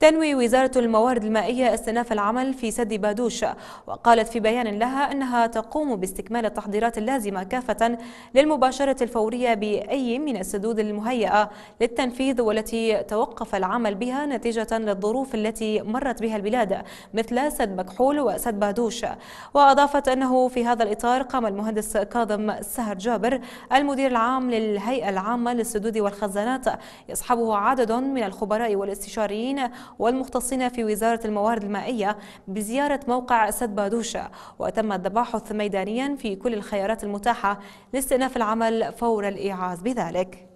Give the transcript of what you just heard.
تنوي وزارة الموارد المائية استئناف العمل في سد بادوش وقالت في بيان لها أنها تقوم باستكمال التحضيرات اللازمة كافة للمباشرة الفورية بأي من السدود المهيئة للتنفيذ والتي توقف العمل بها نتيجة للظروف التي مرت بها البلاد مثل سد مكحول وسد بادوش وأضافت أنه في هذا الإطار قام المهندس كاظم سهر جابر المدير العام للهيئة العامة للسدود والخزانات يصحبه عدد من الخبراء والاستشاريين والمختصين في وزارة الموارد المائية بزيارة موقع سد بادوشة وتم التباحث ميدانيا في كل الخيارات المتاحة لاستئناف العمل فور الإيعاز بذلك